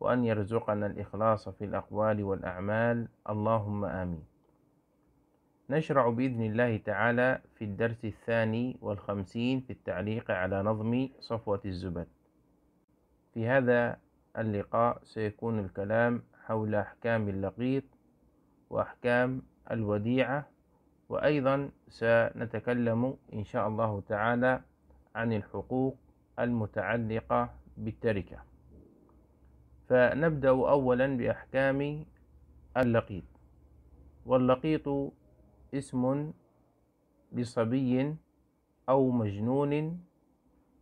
وأن يرزقنا الإخلاص في الأقوال والأعمال اللهم آمين نشرع بإذن الله تعالى في الدرس الثاني والخمسين في التعليق على نظم صفوة الزبد في هذا اللقاء سيكون الكلام حول أحكام اللقيط وأحكام الوديعة وأيضا سنتكلم إن شاء الله تعالى عن الحقوق المتعلقة بالتركة فنبدأ أولا بأحكام اللقيط واللقيط اسم لصبي أو مجنون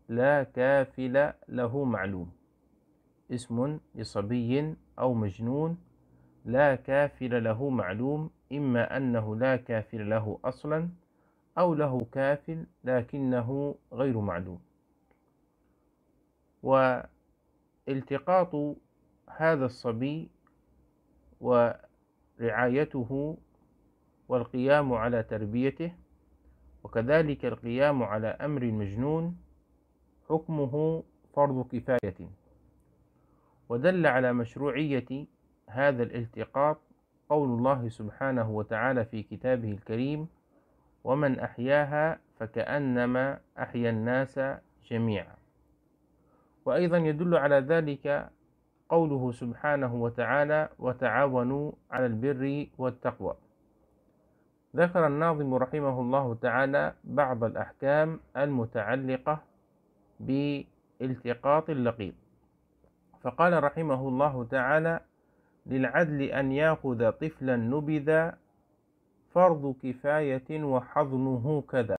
لا كافل له معلوم اسم لصبي أو مجنون لا كافل له معلوم إما أنه لا كافل له أصلا أو له كافل لكنه غير معلوم والتقاط هذا الصبي ورعايته والقيام على تربيته وكذلك القيام على أمر المجنون حكمه فرض كفاية ودل على مشروعية هذا الالتقاط قول الله سبحانه وتعالى في كتابه الكريم ومن أحياها فكأنما أحيا الناس جميعا وأيضا يدل على ذلك قوله سبحانه وتعالى وتعاونوا على البر والتقوى ذكر الناظم رحمه الله تعالى بعض الأحكام المتعلقة بالتقاط اللقيط فقال رحمه الله تعالى للعدل أن يأخذ طفلا نبذا فرض كفاية وحضنه كذا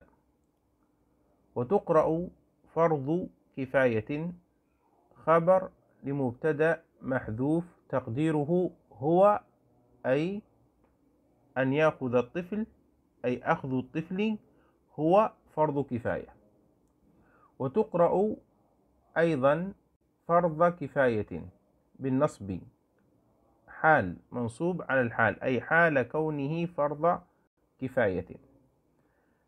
وتقرأ فرض كفاية خبر لمبتدأ محذوف تقديره هو أي أن يأخذ الطفل أي أخذ الطفل هو فرض كفاية وتقرأ أيضا فرض كفاية بالنصب حال منصوب على الحال أي حال كونه فرض كفاية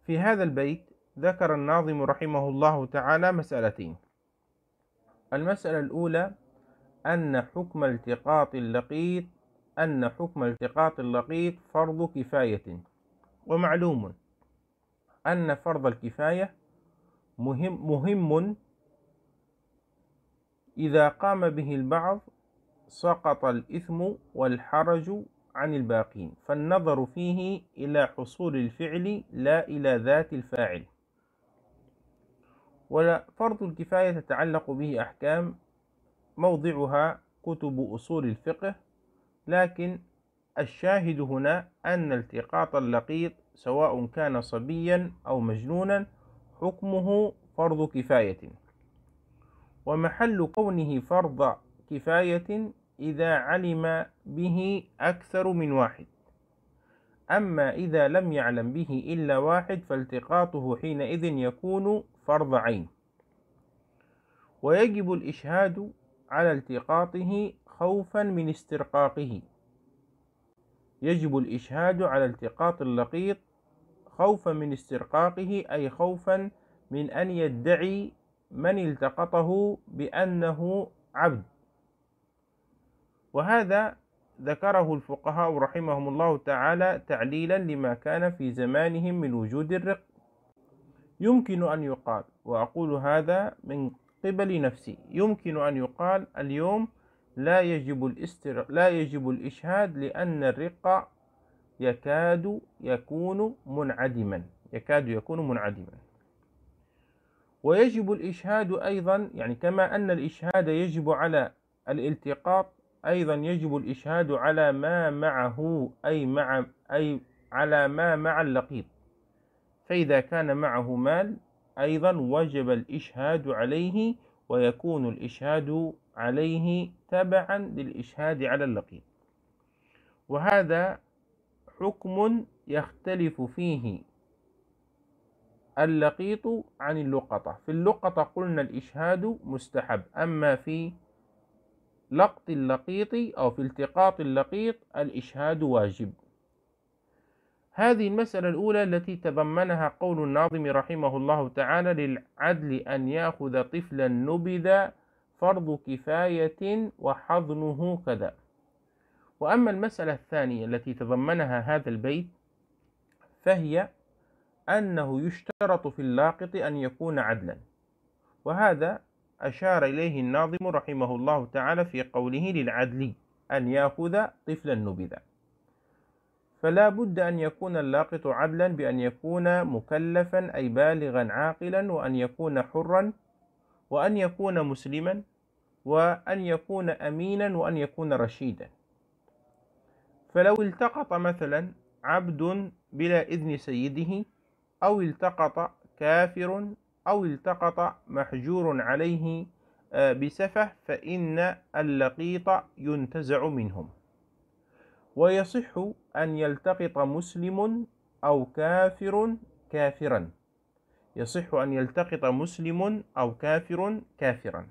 في هذا البيت ذكر الناظم رحمه الله تعالى مسألتين المسألة الأولى أن حكم التقاط اللقيط أن حكم التقاط اللقيط فرض كفاية ومعلوم أن فرض الكفاية مهم, مهم إذا قام به البعض سقط الإثم والحرج عن الباقين فالنظر فيه إلى حصول الفعل لا إلى ذات الفاعل ولا فرض الكفاية تتعلق به أحكام موضعها كتب أصول الفقه لكن الشاهد هنا أن التقاط اللقيط سواء كان صبيا أو مجنونا حكمه فرض كفاية ومحل كونه فرض كفاية إذا علم به أكثر من واحد أما إذا لم يعلم به إلا واحد فالتقاطه حينئذ يكون فرض عين ويجب الإشهاد على التقاطه خوفا من استرقاقه يجب الإشهاد على التقاط اللقيط خوفا من استرقاقه أي خوفا من أن يدعي من التقطه بأنه عبد وهذا ذكره الفقهاء رحمهم الله تعالى تعليلا لما كان في زمانهم من وجود الرق يمكن أن يقال وأقول هذا من قبل طيب نفسي يمكن أن يقال اليوم لا يجب, الاستر... لا يجب الإشهاد لأن الرق يكاد يكون منعدما يكاد يكون منعدما ويجب الإشهاد أيضا يعني كما أن الإشهاد يجب على الالتقاط أيضا يجب الإشهاد على ما معه أي مع أي على ما مع اللقيط فإذا كان معه مال أيضا وجب الإشهاد عليه ويكون الإشهاد عليه تبعا للإشهاد على اللقيط وهذا حكم يختلف فيه اللقيط عن اللقطة في اللقطة قلنا الإشهاد مستحب أما في لقط اللقيط أو في التقاط اللقيط الإشهاد واجب هذه المسألة الأولى التي تضمنها قول الناظم رحمه الله تعالى للعدل أن يأخذ طفلا نبذ فرض كفاية وحضنه كذا وأما المسألة الثانية التي تضمنها هذا البيت فهي أنه يشترط في اللاقط أن يكون عدلا وهذا أشار إليه الناظم رحمه الله تعالى في قوله للعدل أن يأخذ طفلا نبذا فلا بد أن يكون اللاقط عدلا بأن يكون مكلفا أي بالغا عاقلا وأن يكون حرا وأن يكون مسلما وأن يكون أمينا وأن يكون رشيدا فلو التقط مثلا عبد بلا إذن سيده أو التقط كافر أو التقط محجور عليه آه، بسفه فإن اللقيط ينتزع منهم ويصح أن يلتقط مسلم أو كافر كافرا يصح أن يلتقط مسلم أو كافر كافرا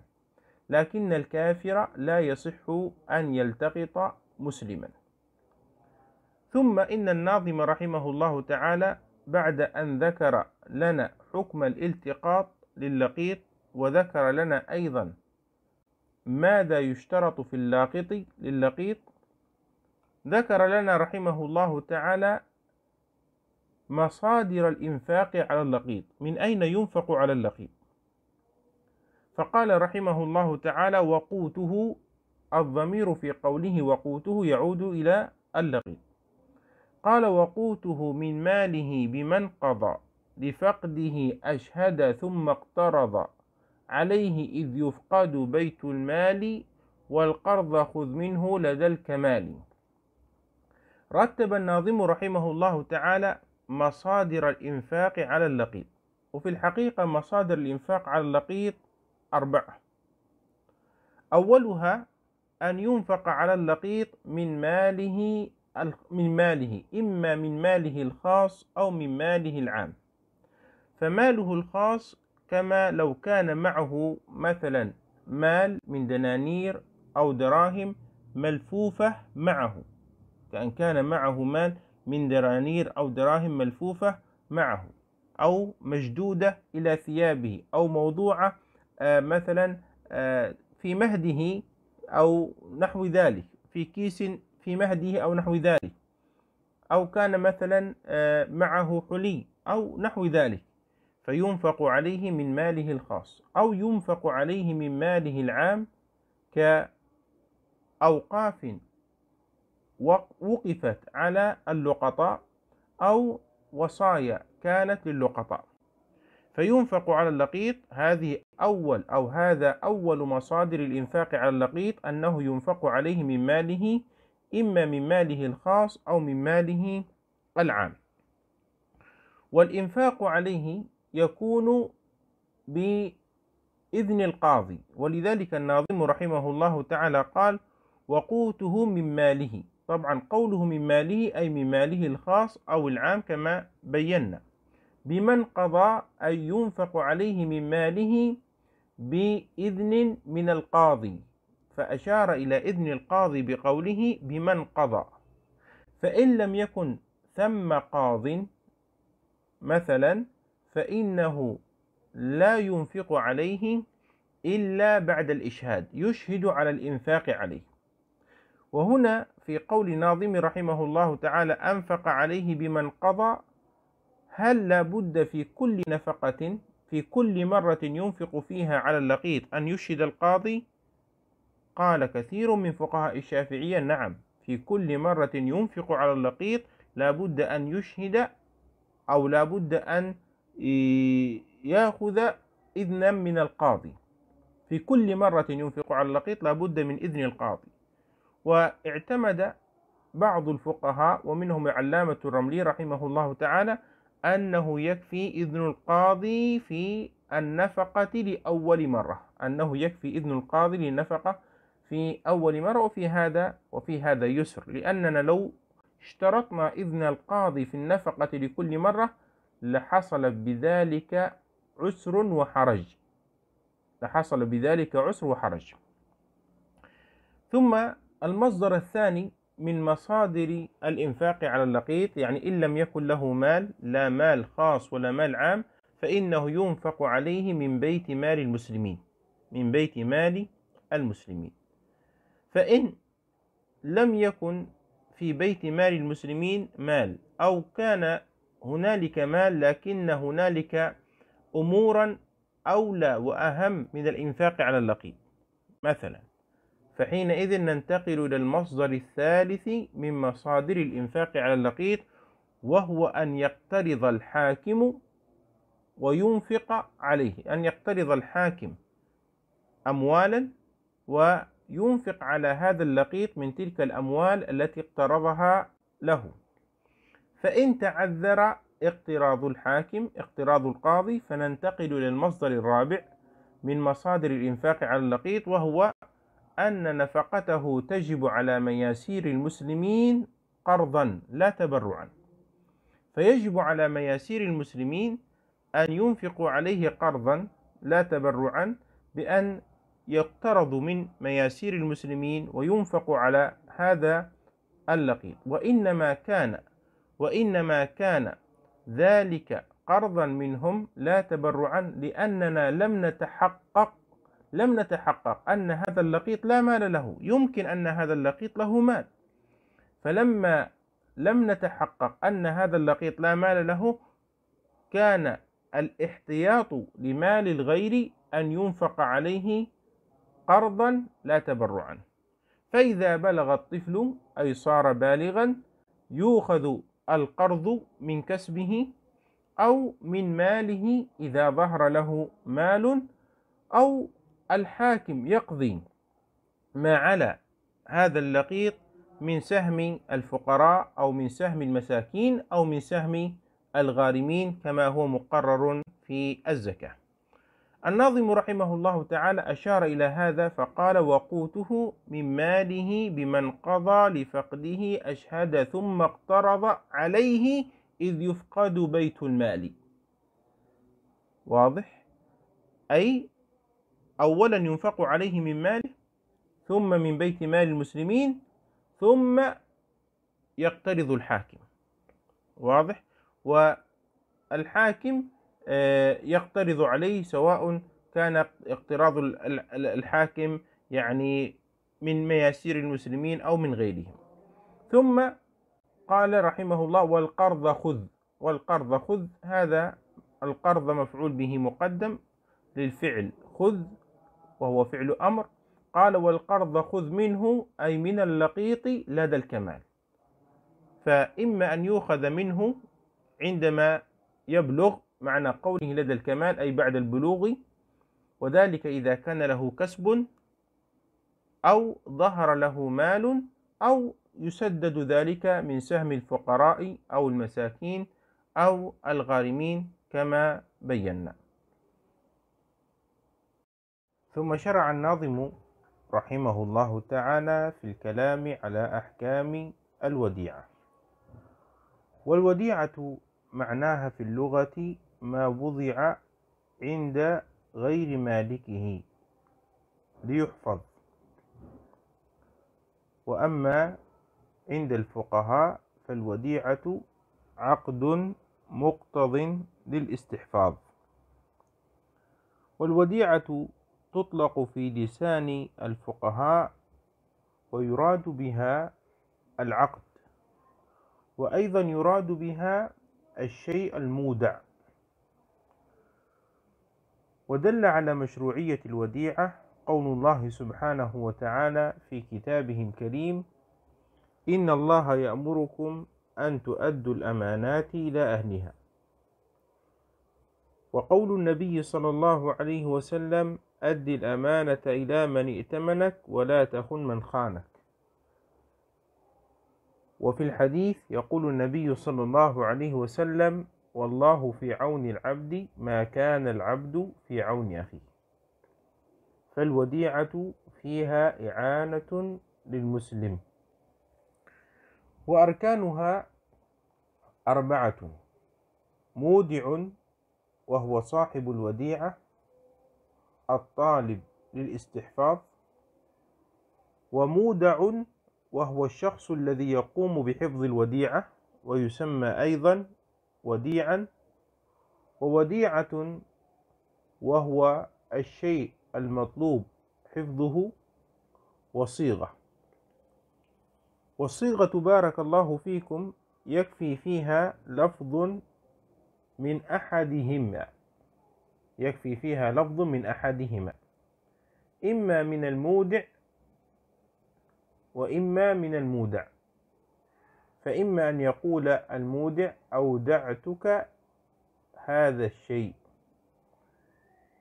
لكن الكافر لا يصح أن يلتقط مسلما ثم إن الناظم رحمه الله تعالى بعد أن ذكر لنا حكم الالتقاط للقيط وذكر لنا أيضا ماذا يشترط في اللاقط للقيط ذكر لنا رحمه الله تعالى مصادر الإنفاق على اللقيط من أين ينفق على اللقيط فقال رحمه الله تعالى وقوته الضمير في قوله وقوته يعود إلى اللقيط قال وقوته من ماله بمن قضى لفقده أشهد ثم اقترض عليه إذ يفقد بيت المال والقرض خذ منه لدى الكمال رتب الناظم رحمه الله تعالى مصادر الإنفاق على اللقيط وفي الحقيقة مصادر الإنفاق على اللقيط أربعة أولها أن ينفق على اللقيط من ماله من ماله إما من ماله الخاص أو من ماله العام فماله الخاص كما لو كان معه مثلا مال من دنانير أو دراهم ملفوفة معه كأن كان معه مال من درانير أو دراهم ملفوفة معه أو مشدودة إلى ثيابه أو موضوعة آه، مثلا آه، في مهده أو نحو ذلك في كيس في مهده أو نحو ذلك أو كان مثلا آه، معه حلي أو نحو ذلك فينفق عليه من ماله الخاص أو ينفق عليه من ماله العام كأوقاف وقفت على اللقطاء أو وصايا كانت للقطاء فينفق على اللقيط هذه أول أو هذا أول مصادر الإنفاق على اللقيط أنه ينفق عليه من ماله إما من ماله الخاص أو من ماله العام والإنفاق عليه يكون بإذن القاضي ولذلك الناظم رحمه الله تعالى قال وقوته من ماله طبعا قوله من ماله أي من ماله الخاص أو العام كما بينا بمن قضى أي ينفق عليه من ماله بإذن من القاضي فأشار إلى إذن القاضي بقوله بمن قضى فإن لم يكن ثم قاض مثلا فإنه لا ينفق عليه إلا بعد الإشهاد يشهد على الإنفاق عليه وهنا في قول ناظم رحمه الله تعالى أنفق عليه بمن قضى هل لابد في كل نفقة في كل مرة ينفق فيها على اللقيط أن يشهد القاضي؟ قال كثير من فقهاء الشافعية نعم في كل مرة ينفق على اللقيط لابد أن يشهد أو لابد أن يأخذ إذنا من القاضي في كل مرة ينفق على اللقيط لابد من إذن القاضي واعتمد بعض الفقهاء ومنهم العلامة الرملي رحمه الله تعالى أنه يكفي إذن القاضي في النفقة لأول مرة أنه يكفي إذن القاضي للنفقة في أول مرة وفي هذا وفي هذا يسر لأننا لو اشترطنا إذن القاضي في النفقة لكل مرة لحصل بذلك عسر وحرج لحصل بذلك عسر وحرج ثم المصدر الثاني من مصادر الإنفاق على اللقيط يعني إن لم يكن له مال لا مال خاص ولا مال عام فإنه ينفق عليه من بيت مال المسلمين من بيت مال المسلمين فإن لم يكن في بيت مال المسلمين مال أو كان هنالك مال لكن هنالك أمورا أولى وأهم من الإنفاق على اللقيط مثلا فحينئذ ننتقل إلى المصدر الثالث من مصادر الإنفاق على اللقيط وهو أن يقترض الحاكم وينفق عليه أن يقترض الحاكم أموالا وينفق على هذا اللقيط من تلك الأموال التي اقترضها له فإن تعذر اقتراض الحاكم اقتراض القاضي فننتقل إلى المصدر الرابع من مصادر الإنفاق على اللقيط وهو أن نفقته تجب على مياسير المسلمين قرضا لا تبرعا فيجب على مياسير المسلمين أن ينفقوا عليه قرضا لا تبرعا بأن يقترض من مياسير المسلمين وينفق على هذا اللقيط وإنما كان وإنما كان ذلك قرضا منهم لا تبرعا لأننا لم نتحقق لم نتحقق أن هذا اللقيط لا مال له يمكن أن هذا اللقيط له مال فلما لم نتحقق أن هذا اللقيط لا مال له كان الاحتياط لمال الغير أن ينفق عليه قرضا لا تبرعا فإذا بلغ الطفل أي صار بالغا يؤخذ القرض من كسبه أو من ماله إذا ظهر له مال أو الحاكم يقضي ما على هذا اللقيط من سهم الفقراء أو من سهم المساكين أو من سهم الغارمين كما هو مقرر في الزكاة الناظم رحمه الله تعالى أشار إلى هذا فقال وقوته من ماله بمن قضى لفقده أشهد ثم اقترض عليه إذ يفقد بيت المال واضح أي أولا ينفق عليه من ماله ثم من بيت مال المسلمين ثم يقترض الحاكم واضح والحاكم آه، يقترض عليه سواء كان اقتراض الحاكم يعني من مياسير المسلمين أو من غيرهم ثم قال رحمه الله والقرض خذ والقرض خذ هذا القرض مفعول به مقدم للفعل خذ وهو فعل أمر قال والقرض خذ منه أي من اللقيط لدى الكمال فإما أن يؤخذ منه عندما يبلغ معنى قوله لدى الكمال أي بعد البلوغ وذلك إذا كان له كسب أو ظهر له مال أو يسدد ذلك من سهم الفقراء أو المساكين أو الغارمين كما بينا ثم شرع الناظم رحمه الله تعالى في الكلام على أحكام الوديعة والوديعة معناها في اللغة ما وضع عند غير مالكه ليحفظ وأما عند الفقهاء فالوديعة عقد مقتض للاستحفاظ والوديعة تطلق في لسان الفقهاء ويراد بها العقد وأيضا يراد بها الشيء المودع ودل على مشروعية الوديعة قول الله سبحانه وتعالى في كتابه الكريم إن الله يأمركم أن تؤدوا الأمانات إلى أهلها وقول النبي صلى الله عليه وسلم أد الأمانة إلى من ائتمنك ولا تخن من خانك وفي الحديث يقول النبي صلى الله عليه وسلم والله في عون العبد ما كان العبد في عون أخيه فالوديعة فيها إعانة للمسلم وأركانها أربعة مودع وهو صاحب الوديعة الطالب للاستحفاظ ومودع وهو الشخص الذي يقوم بحفظ الوديعة ويسمى أيضا وديعا ووديعة وهو الشيء المطلوب حفظه وصيغة والصيغة بارك الله فيكم يكفي فيها لفظ من أحدهما يكفي فيها لفظ من أحدهما إما من المودع وإما من المودع فإما أن يقول المودع أودعتك هذا الشيء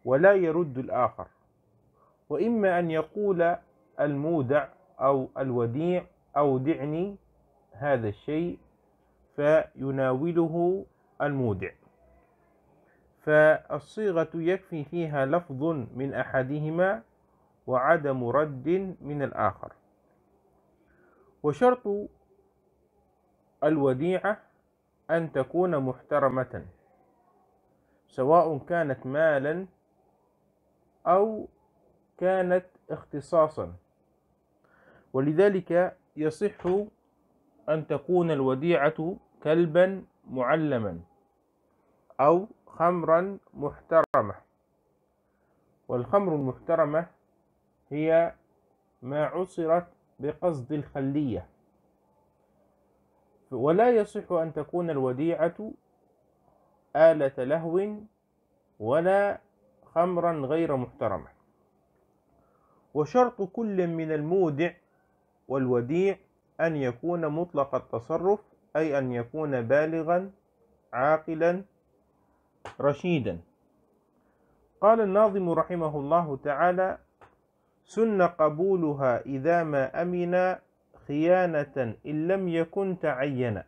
ولا يرد الآخر وإما أن يقول المودع أو الوديع أودعني هذا الشيء فيناوله المودع فالصيغة يكفي فيها لفظ من أحدهما وعدم رد من الآخر وشرط الوديعة أن تكون محترمة سواء كانت مالا أو كانت اختصاصا ولذلك يصح أن تكون الوديعة كلبا معلما أو خمرا محترمة والخمر المحترمة هي ما عصرت بقصد الخلية ولا يصح أن تكون الوديعة آلة لهو ولا خمرا غير محترمة وشرط كل من المودع والوديع أن يكون مطلق التصرف أي أن يكون بالغا عاقلا رشيدا قال الناظم رحمه الله تعالى سن قبولها إذا ما أمنا خيانة إن لم يكن تعينا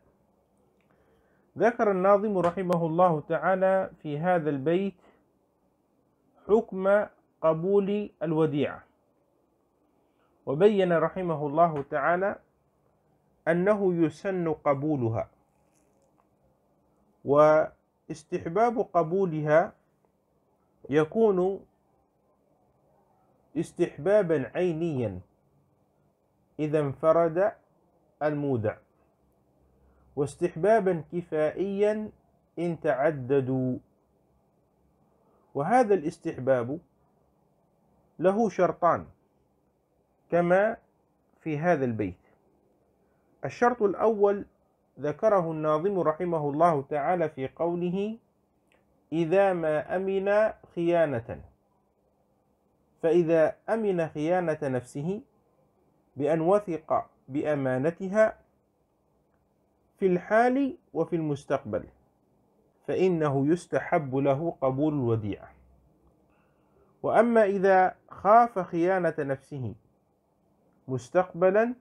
ذكر الناظم رحمه الله تعالى في هذا البيت حكم قبول الوديعة وبين رحمه الله تعالى أنه يسن قبولها و استحباب قبولها يكون استحبابا عينيا إذا انفرد المودع واستحبابا كفائيا إن تعددوا وهذا الاستحباب له شرطان كما في هذا البيت الشرط الأول ذكره الناظم رحمه الله تعالى في قوله إذا ما أمن خيانة فإذا أمن خيانة نفسه بأن وثق بأمانتها في الحال وفي المستقبل فإنه يستحب له قبول الوديعة وأما إذا خاف خيانة نفسه مستقبلا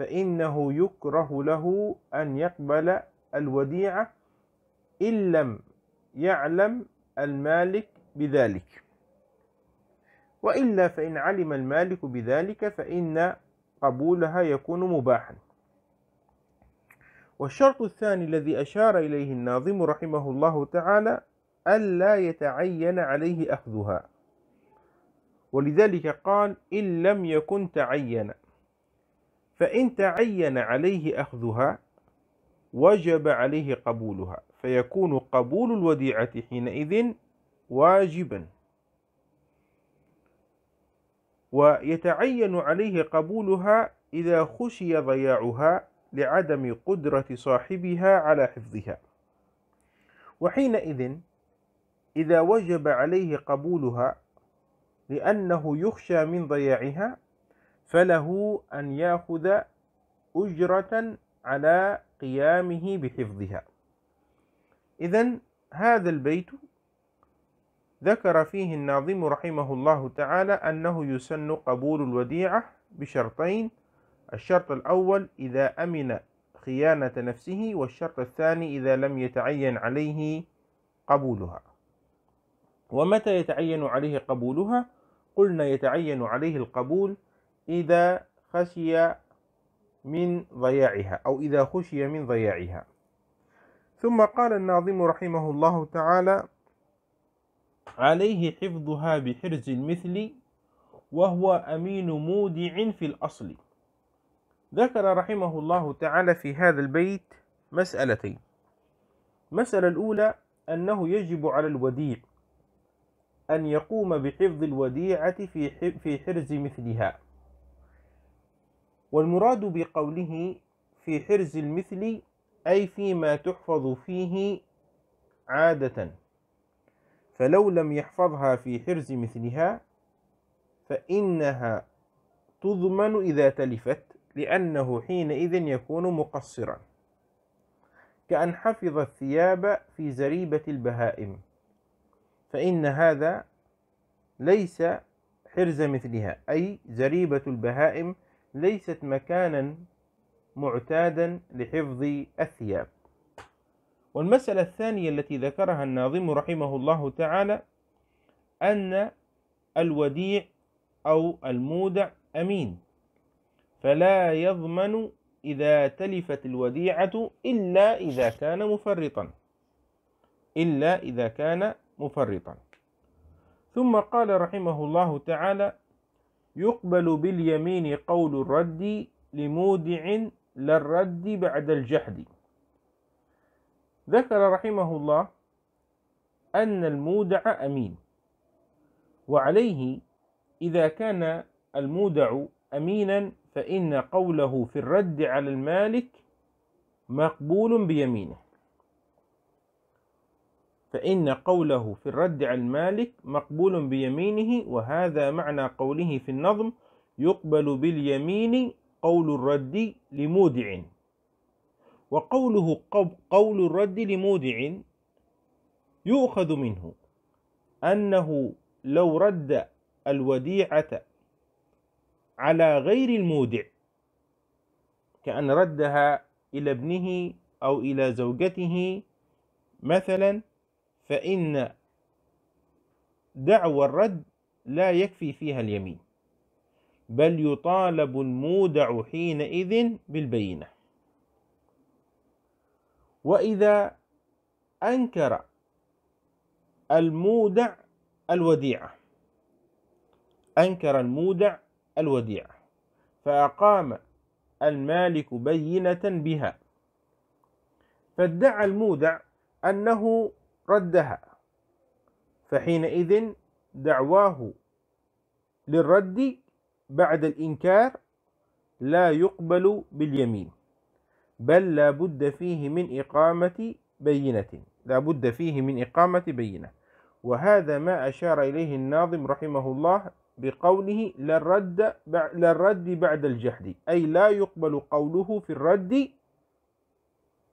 فإنه يكره له أن يقبل الوديعة إن لم يعلم المالك بذلك وإلا فإن علم المالك بذلك فإن قبولها يكون مباحا والشرط الثاني الذي أشار إليه الناظم رحمه الله تعالى ألا يتعين عليه أخذها ولذلك قال إن لم يكن تعين فإن تعين عليه أخذها وجب عليه قبولها فيكون قبول الوديعة حينئذ واجبا ويتعين عليه قبولها إذا خشي ضياعها لعدم قدرة صاحبها على حفظها وحينئذ إذا وجب عليه قبولها لأنه يخشى من ضياعها فله أن يأخذ أجرة على قيامه بحفظها إذا هذا البيت ذكر فيه الناظم رحمه الله تعالى أنه يسن قبول الوديعة بشرطين الشرط الأول إذا أمن خيانة نفسه والشرط الثاني إذا لم يتعين عليه قبولها ومتى يتعين عليه قبولها قلنا يتعين عليه القبول إذا خشي من ضياعها أو إذا خشي من ضياعها ثم قال الناظم رحمه الله تعالى عليه حفظها بحرز المثل وهو أمين مودع في الأصل ذكر رحمه الله تعالى في هذا البيت مسألتين مسألة الأولى أنه يجب على الوديع أن يقوم بحفظ الوديعة في حرز مثلها والمراد بقوله في حرز المثل أي فيما تحفظ فيه عادة فلو لم يحفظها في حرز مثلها فإنها تضمن إذا تلفت لأنه حينئذ يكون مقصرا كأن حفظ الثياب في زريبة البهائم فإن هذا ليس حرز مثلها أي زريبة البهائم ليست مكانا معتادا لحفظ الثياب والمسألة الثانية التي ذكرها الناظم رحمه الله تعالى أن الوديع أو المودع أمين فلا يضمن إذا تلفت الوديعة إلا إذا كان مفرطا إلا إذا كان مفرطا ثم قال رحمه الله تعالى يقبل باليمين قول الرد لمودع لا الرد بعد الجحد ذكر رحمه الله أن المودع أمين وعليه إذا كان المودع أمينا فإن قوله في الرد على المالك مقبول بيمينه فإن قوله في الرد عن مالك مقبول بيمينه وهذا معنى قوله في النظم يقبل باليمين قول الرد لمودع وقوله قول الرد لمودع يؤخذ منه أنه لو رد الوديعة على غير المودع كأن ردها إلى ابنه أو إلى زوجته مثلا فإن دعوى الرد لا يكفي فيها اليمين بل يطالب المودع حينئذ بالبينة وإذا أنكر المودع الوديعة أنكر المودع الوديعة فأقام المالك بينة بها فادعى المودع أنه ردها فحينئذ دعواه للرد بعد الإنكار لا يقبل باليمين بل لا بد فيه من إقامة بينة لا بد فيه من إقامة بينة وهذا ما أشار إليه الناظم رحمه الله بقوله لا الرد لا الرد بعد الجحد أي لا يقبل قوله في الرد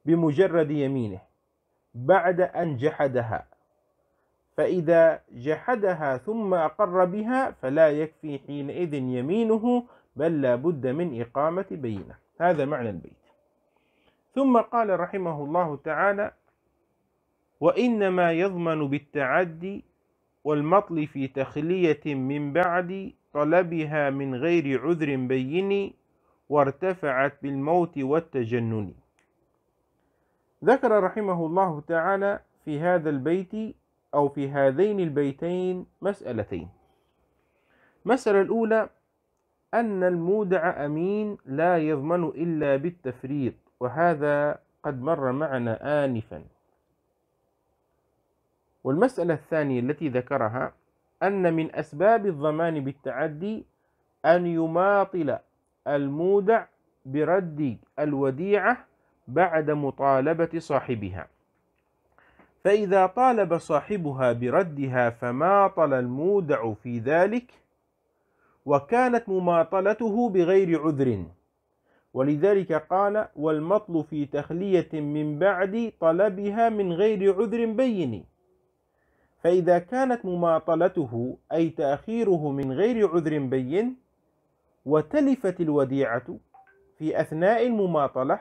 بمجرد يمينه بعد أن جحدها فإذا جحدها ثم أقر بها فلا يكفي حينئذ يمينه بل لا بد من إقامة بينة هذا معنى البيت ثم قال رحمه الله تعالى وإنما يضمن بالتعدي والمطل في تخلية من بعد طلبها من غير عذر بين وارتفعت بالموت والتجنن ذكر رحمه الله تعالى في هذا البيت أو في هذين البيتين مسألتين المسألة الأولى أن المودع أمين لا يضمن إلا بالتفريط وهذا قد مر معنا آنفا والمسألة الثانية التي ذكرها أن من أسباب الضمان بالتعدي أن يماطل المودع برد الوديعة بعد مطالبة صاحبها فإذا طالب صاحبها بردها فماطل المودع في ذلك وكانت مماطلته بغير عذر ولذلك قال والمطل في تخلية من بعد طلبها من غير عذر بين فإذا كانت مماطلته أي تأخيره من غير عذر بين وتلفت الوديعة في أثناء المماطلة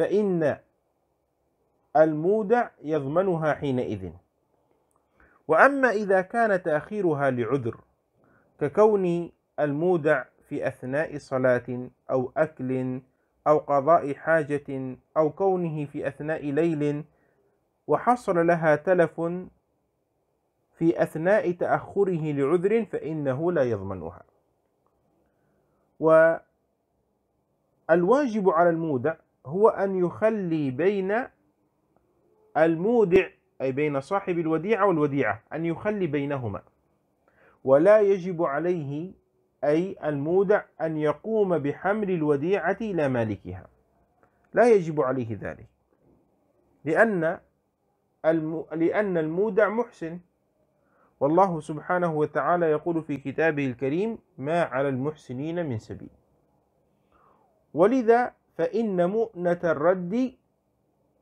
فإن المودع يضمنها حينئذ وأما إذا كان تأخيرها لعذر ككون المودع في أثناء صلاة أو أكل أو قضاء حاجة أو كونه في أثناء ليل وحصل لها تلف في أثناء تأخره لعذر فإنه لا يضمنها والواجب على المودع هو أن يخلي بين المودع أي بين صاحب الوديعة والوديعة أن يخلي بينهما ولا يجب عليه أي المودع أن يقوم بحمل الوديعة إلى مالكها لا يجب عليه ذلك لأن لأن المودع محسن والله سبحانه وتعالى يقول في كتابه الكريم ما على المحسنين من سبيل ولذا فإن مؤنة الرد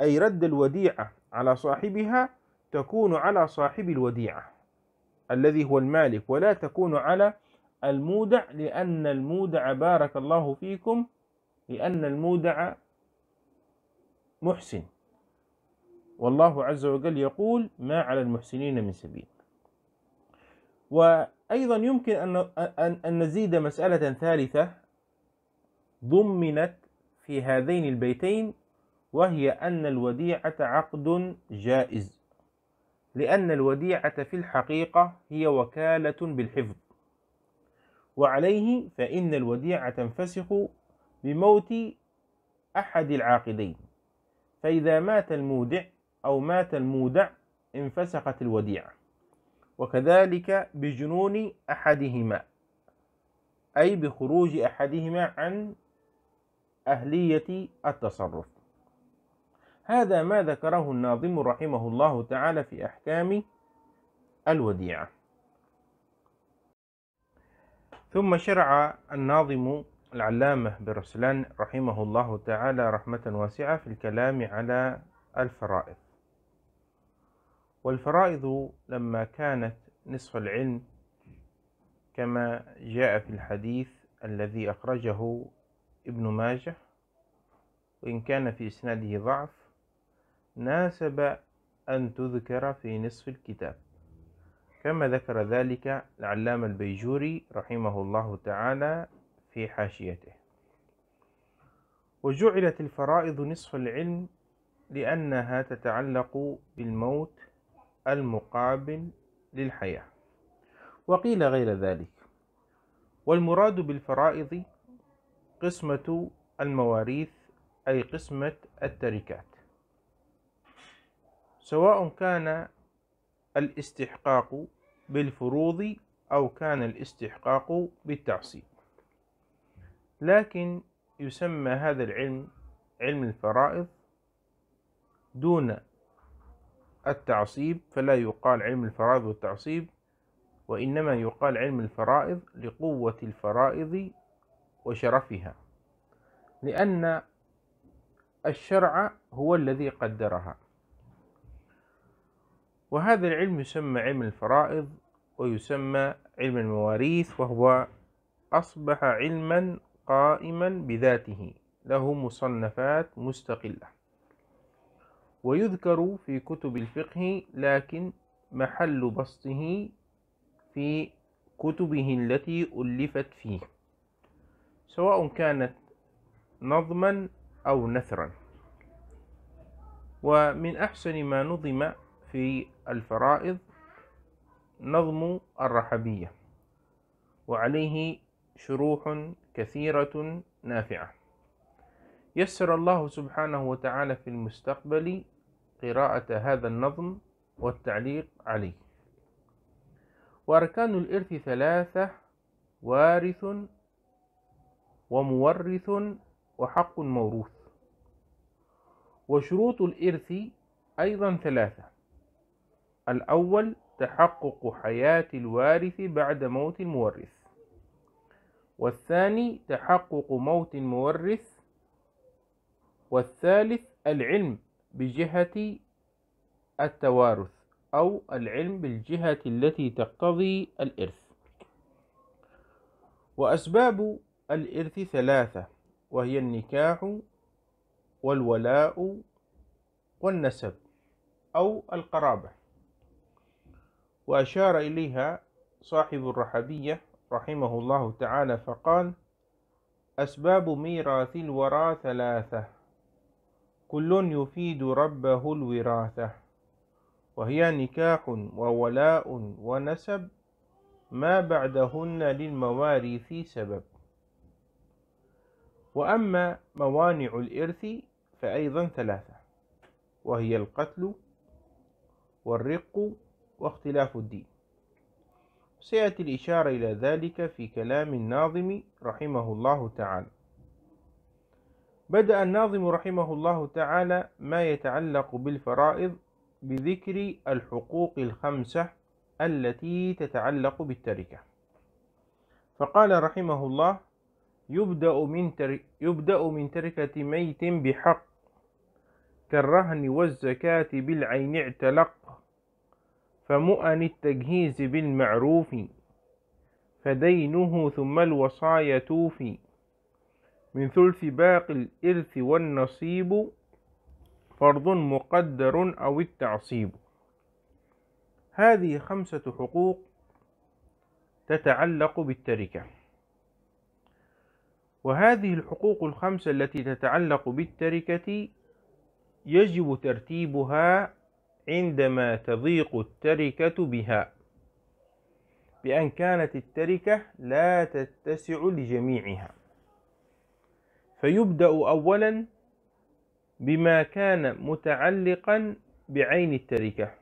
أي رد الوديعة على صاحبها تكون على صاحب الوديعة الذي هو المالك ولا تكون على المودع لأن المودع بارك الله فيكم لأن المودع محسن والله عز وجل يقول ما على المحسنين من سبيل وأيضا يمكن أن نزيد مسألة ثالثة ضمنت في هذين البيتين وهي أن الوديعة عقد جائز لأن الوديعة في الحقيقة هي وكالة بالحفظ وعليه فإن الوديعة تنفسخ بموت أحد العاقدين فإذا مات المودع أو مات المودع انفسخت الوديعة وكذلك بجنون أحدهما أي بخروج أحدهما عن أهلية التصرف هذا ما ذكره الناظم رحمه الله تعالى في أحكام الوديعة ثم شرع الناظم العلامة برسلان رحمه الله تعالى رحمة واسعة في الكلام على الفرائض والفرائض لما كانت نصف العلم كما جاء في الحديث الذي أخرجه ابن ماجه وإن كان في إسناده ضعف ناسب أن تذكر في نصف الكتاب كما ذكر ذلك العلامة البيجوري رحمه الله تعالى في حاشيته وجعلت الفرائض نصف العلم لأنها تتعلق بالموت المقابل للحياة وقيل غير ذلك والمراد بالفرائض قسمة المواريث أي قسمة التركات سواء كان الاستحقاق بالفروض أو كان الاستحقاق بالتعصيب لكن يسمى هذا العلم علم الفرائض دون التعصيب فلا يقال علم الفرائض والتعصيب وإنما يقال علم الفرائض لقوة الفرائض وشرفها لأن الشرع هو الذي قدرها وهذا العلم يسمى علم الفرائض ويسمى علم المواريث وهو أصبح علما قائما بذاته له مصنفات مستقلة ويذكر في كتب الفقه لكن محل بسطه في كتبه التي ألفت فيه سواء كانت نظما أو نثرا ومن أحسن ما نظم في الفرائض نظم الرحبية وعليه شروح كثيرة نافعة يسر الله سبحانه وتعالى في المستقبل قراءة هذا النظم والتعليق عليه وأركان الإرث ثلاثة وارث ومورث وحق موروث وشروط الإرث أيضا ثلاثة الأول تحقق حياة الوارث بعد موت المورث والثاني تحقق موت المورث والثالث العلم بجهة التوارث أو العلم بالجهة التي تقتضي الإرث وأسباب الإرث ثلاثة وهي النكاح والولاء والنسب أو القرابة وأشار إليها صاحب الرحبية رحمه الله تعالى فقال أسباب ميراث الورى ثلاثة كل يفيد ربه الوراثة وهي نكاح وولاء ونسب ما بعدهن للمواريث سبب وأما موانع الإرث فأيضا ثلاثة وهي القتل والرق واختلاف الدين سيأتي الإشارة إلى ذلك في كلام الناظم رحمه الله تعالى بدأ الناظم رحمه الله تعالى ما يتعلق بالفرائض بذكر الحقوق الخمسة التي تتعلق بالتركة فقال رحمه الله يبدأ من, تر... يبدأ من تركة ميت بحق كالرهن والزكاة بالعين اعتلق فمؤن التجهيز بالمعروف فدينه ثم الوصايا توفي من ثلث باقي الإرث والنصيب فرض مقدر أو التعصيب هذه خمسة حقوق تتعلق بالتركه وهذه الحقوق الخمسة التي تتعلق بالتركة يجب ترتيبها عندما تضيق التركة بها بأن كانت التركة لا تتسع لجميعها فيبدأ أولا بما كان متعلقا بعين التركة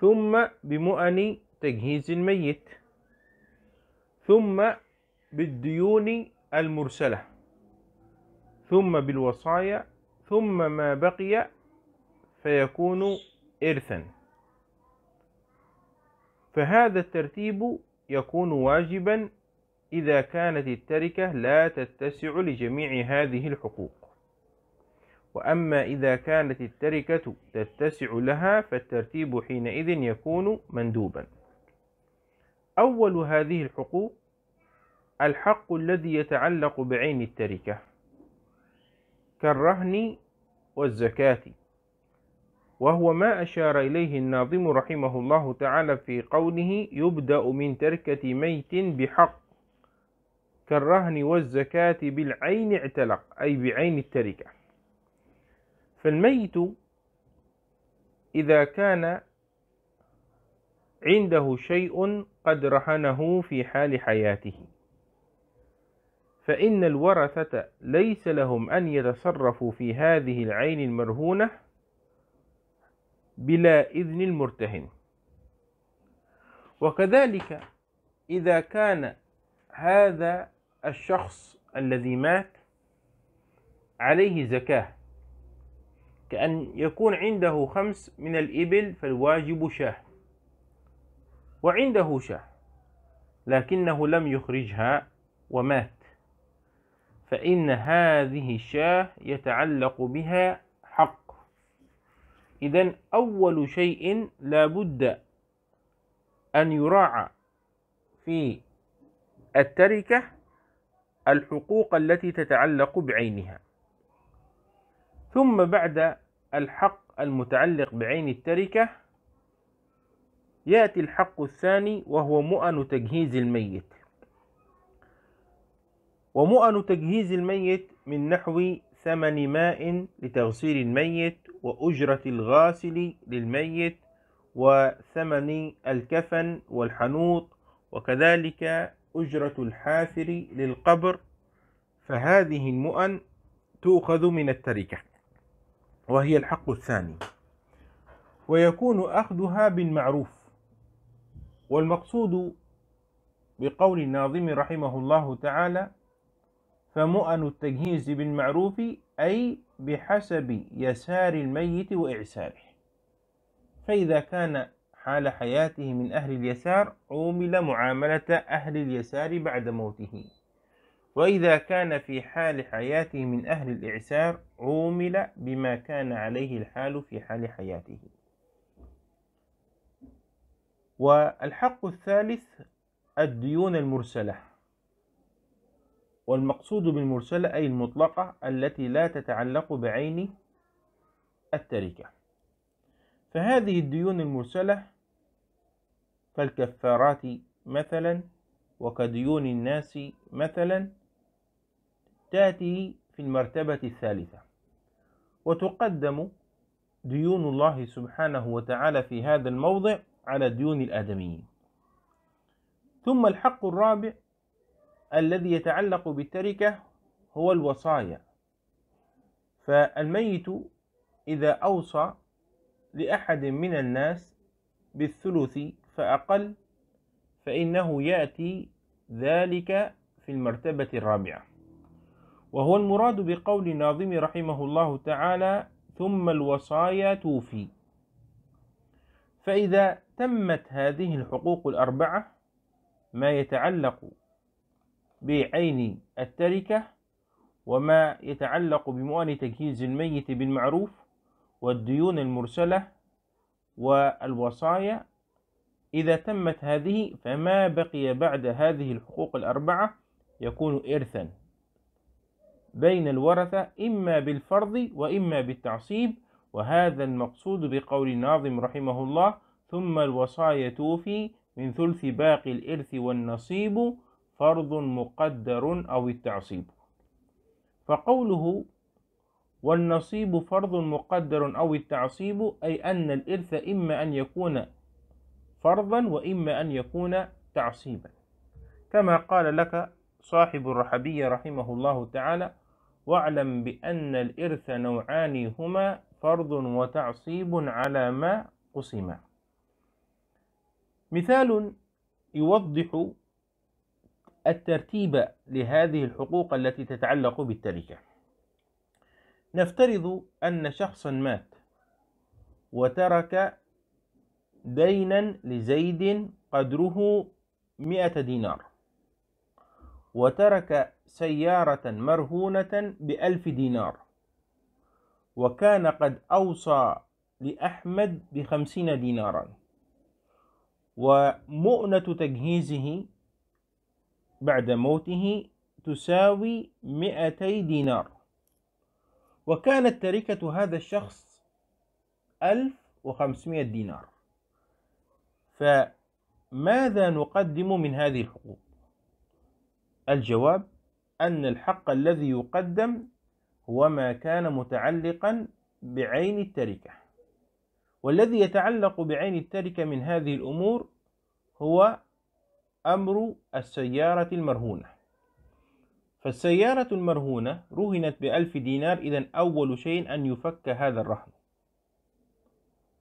ثم بمؤن تجهيز الميت ثم بالديون المرسلة ثم بالوصايا ثم ما بقي فيكون إرثا فهذا الترتيب يكون واجبا إذا كانت التركة لا تتسع لجميع هذه الحقوق وأما إذا كانت التركة تتسع لها فالترتيب حينئذ يكون مندوبا أول هذه الحقوق الحق الذي يتعلق بعين التركة كالرهن والزكاة وهو ما أشار إليه الناظم رحمه الله تعالى في قوله يبدأ من تركة ميت بحق كالرهن والزكاة بالعين اعتلق أي بعين التركة فالميت إذا كان عنده شيء قد رهنه في حال حياته فإن الورثة ليس لهم أن يتصرفوا في هذه العين المرهونة بلا إذن المرتهن وكذلك إذا كان هذا الشخص الذي مات عليه زكاة كأن يكون عنده خمس من الإبل فالواجب شاه وعنده شاه لكنه لم يخرجها ومات فإن هذه الشاه يتعلق بها حق إذا أول شيء لابد أن يراعى في التركة الحقوق التي تتعلق بعينها ثم بعد الحق المتعلق بعين التركة يأتي الحق الثاني وهو مؤن تجهيز الميت ومؤن تجهيز الميت من نحو ثمن ماء لتغسيل الميت وأجرة الغاسل للميت وثمن الكفن والحنوط وكذلك أجرة الحافر للقبر فهذه المؤن تؤخذ من التركة وهي الحق الثاني ويكون أخذها بالمعروف والمقصود بقول الناظم رحمه الله تعالى فمؤن التجهيز بالمعروف أي بحسب يسار الميت وإعساره فإذا كان حال حياته من أهل اليسار عومل معاملة أهل اليسار بعد موته وإذا كان في حال حياته من أهل الإعسار عومل بما كان عليه الحال في حال حياته والحق الثالث الديون المرسله والمقصود بالمرسلة أي المطلقة التي لا تتعلق بعين التركة فهذه الديون المرسلة كالكفارات مثلا وكديون الناس مثلا تأتي في المرتبة الثالثة وتقدم ديون الله سبحانه وتعالى في هذا الموضع على ديون الآدميين ثم الحق الرابع الذي يتعلق بالتركة هو الوصايا فالميت إذا أوصى لأحد من الناس بالثلث فأقل فإنه يأتي ذلك في المرتبة الرابعة وهو المراد بقول ناظم رحمه الله تعالى ثم الوصايا توفي فإذا تمت هذه الحقوق الأربعة ما يتعلق بعين التركة وما يتعلق بمؤن تجهيز الميت بالمعروف والديون المرسلة والوصايا إذا تمت هذه فما بقي بعد هذه الحقوق الأربعة يكون إرثا بين الورثة إما بالفرض وإما بالتعصيب وهذا المقصود بقول الناظم رحمه الله ثم الوصايا توفي من ثلث باقي الإرث والنصيب فرض مقدر أو التعصيب فقوله والنصيب فرض مقدر أو التعصيب أي أن الإرث إما أن يكون فرضا وإما أن يكون تعصيبا كما قال لك صاحب الرحبية رحمه الله تعالى واعلم بأن الإرث نوعان هما فرض وتعصيب على ما قسما مثال يوضح الترتيب لهذه الحقوق التي تتعلق بالتركة نفترض أن شخصا مات وترك دينا لزيد قدره مئة دينار وترك سيارة مرهونة بألف دينار وكان قد أوصى لأحمد بخمسين دينارا ومؤنة تجهيزه بعد موته تساوي 200 دينار وكانت تركة هذا الشخص 1500 دينار فماذا نقدم من هذه الحقوق الجواب أن الحق الذي يقدم هو ما كان متعلقا بعين التركة والذي يتعلق بعين التركة من هذه الأمور هو أمر السيارة المرهونة فالسيارة المرهونة رهنت بألف دينار إذا أول شيء أن يفك هذا الرهن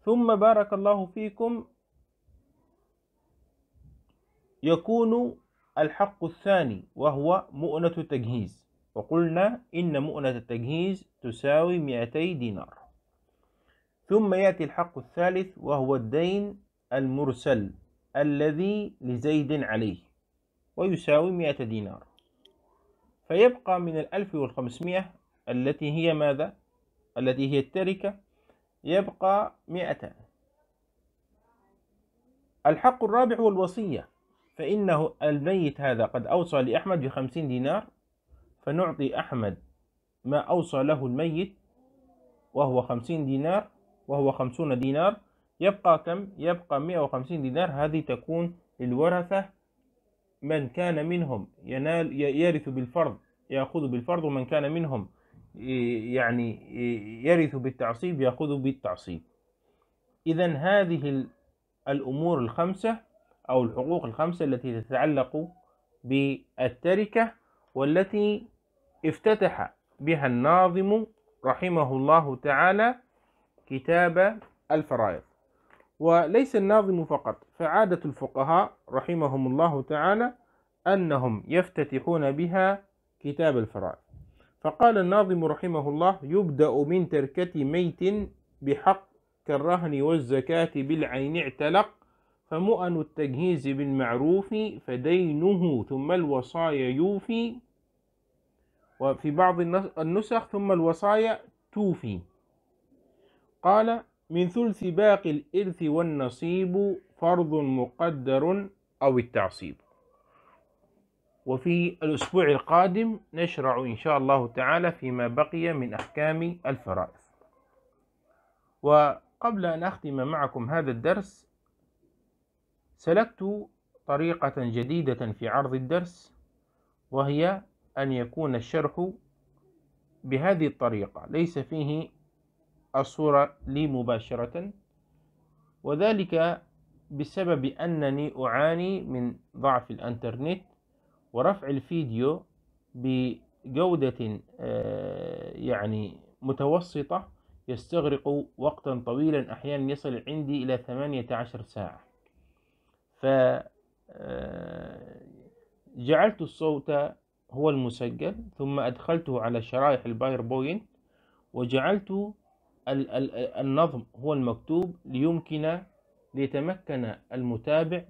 ثم بارك الله فيكم يكون الحق الثاني وهو مؤنة التجهيز وقلنا إن مؤنة التجهيز تساوي 200 دينار ثم يأتي الحق الثالث وهو الدين المرسل الذي لزيد عليه ويساوي مئة دينار فيبقى من الألف والخمسمائة التي هي ماذا؟ التي هي التركة يبقى مئتان الحق الرابع هو الوصية فإنه الميت هذا قد أوصى لأحمد بخمسين دينار فنعطي أحمد ما أوصى له الميت وهو خمسين دينار وهو خمسون دينار يبقى كم يبقى 150 دينار هذه تكون للورثة من كان منهم ينال يرث بالفرض يأخذ بالفرض ومن كان منهم يعني يرث بالتعصيب يأخذ بالتعصيب إذا هذه الأمور الخمسة أو الحقوق الخمسة التي تتعلق بالتركة والتي افتتح بها الناظم رحمه الله تعالى كتاب الفرائض وليس الناظم فقط فعادة الفقهاء رحمهم الله تعالى أنهم يفتتحون بها كتاب الفرائض فقال الناظم رحمه الله يبدأ من تركة ميت بحق كالرهن والزكاة بالعين اعتلق فمؤن التجهيز بالمعروف فدينه ثم الوصايا يوفي وفي بعض النسخ ثم الوصايا توفي قال من ثلث باقي الإرث والنصيب فرض مقدر أو التعصيب وفي الأسبوع القادم نشرع إن شاء الله تعالى فيما بقي من أحكام الفرائض وقبل أن أختم معكم هذا الدرس سلكت طريقة جديدة في عرض الدرس وهي أن يكون الشرح بهذه الطريقة ليس فيه الصورة لي مباشرة وذلك بسبب أنني أعاني من ضعف الأنترنت ورفع الفيديو بجودة آه، يعني متوسطة يستغرق وقتا طويلا أحيانا يصل عندي إلى 18 ساعة فجعلت آه، الصوت هو المسجل ثم أدخلته على شرائح الباير بوينت وجعلت النظم هو المكتوب ليمكن ليتمكن المتابع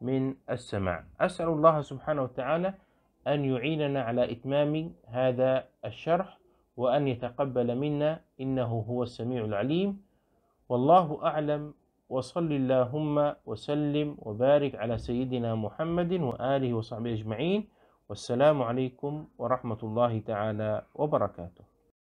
من السماع أسأل الله سبحانه وتعالى أن يعيننا على إتمام هذا الشرح وأن يتقبل منا إنه هو السميع العليم والله أعلم وصل اللهم وسلم وبارك على سيدنا محمد وآله وصحبه أجمعين والسلام عليكم ورحمة الله تعالى وبركاته